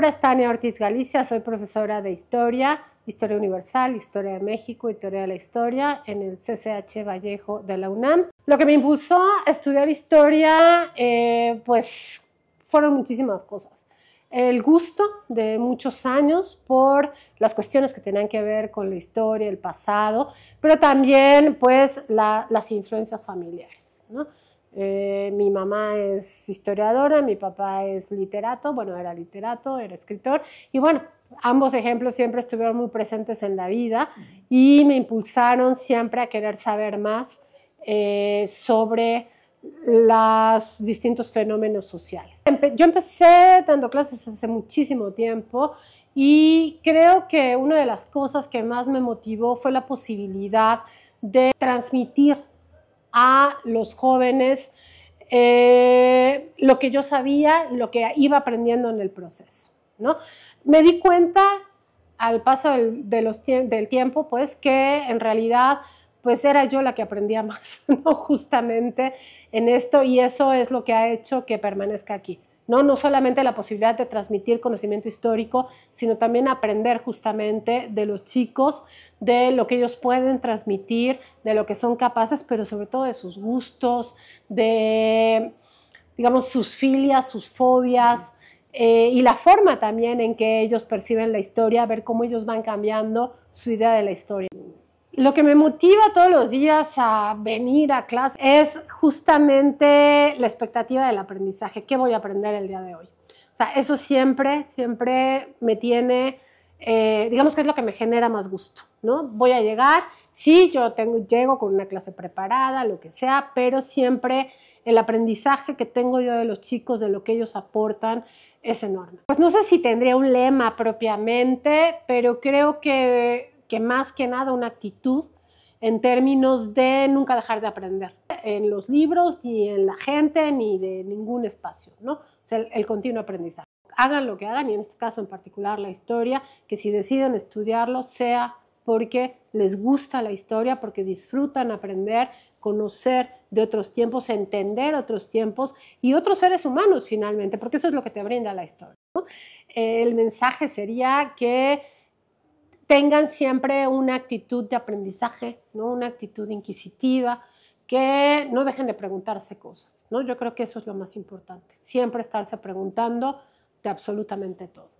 nombre es Tania Ortiz Galicia, soy profesora de Historia, Historia Universal, Historia de México Historia de la Historia en el CCH Vallejo de la UNAM. Lo que me impulsó a estudiar historia, eh, pues fueron muchísimas cosas. El gusto de muchos años por las cuestiones que tenían que ver con la historia, el pasado, pero también pues las influencias familiares. ¿no? Eh, mi mamá es historiadora, mi papá es literato, bueno, era literato, era escritor, y bueno, ambos ejemplos siempre estuvieron muy presentes en la vida y me impulsaron siempre a querer saber más eh, sobre los distintos fenómenos sociales. yo empecé dando clases hace muchísimo tiempo y creo que una de las cosas que más me motivó fue la posibilidad de transmitir a los jóvenes eh, lo que yo sabía, lo que iba aprendiendo en el proceso. ¿no? Me di cuenta al paso del, del tiempo, pues, que en realidad pues era yo la que aprendía más, Justamente en esto y eso es lo que ha hecho que permanezca aquí. ¿no? solamente la posibilidad de transmitir conocimiento histórico, sino también aprender justamente de los chicos, de lo que ellos pueden transmitir, de lo que son capaces, pero sobre todo de sus gustos, de, digamos, sus filias, sus fobias. Eh, y la forma también en que ellos perciben la historia, ver cómo ellos van cambiando su idea de la historia. Lo que me motiva todos los días a venir a clase es justamente la expectativa del aprendizaje. ¿Qué voy a aprender el día de hoy? O sea, eso siempre, siempre me tiene, eh, digamos que es lo que me genera más gusto, ¿no? Voy a llegar, sí, yo tengo, llego con una clase preparada, lo que sea, pero siempre el aprendizaje que tengo yo de los chicos, de lo que ellos aportan, es enorme. Pues no sé si tendría un lema propiamente, pero creo que que más que nada una actitud en términos de nunca dejar de aprender en los libros, ni en la gente, ni de ningún espacio, ¿no? O sea, el, continuo aprendizaje. Hagan lo que hagan, y en este caso en particular la historia, que si deciden estudiarlo sea porque les gusta la historia, porque disfrutan aprender, conocer de otros tiempos, entender otros tiempos y otros seres humanos finalmente, porque eso es lo que te brinda la historia. ¿no? El mensaje sería que tengan siempre una actitud de aprendizaje, ¿no? una actitud inquisitiva, que no dejen de preguntarse cosas. ¿no? Yo creo que eso es lo más importante, siempre estarse preguntando de absolutamente todo.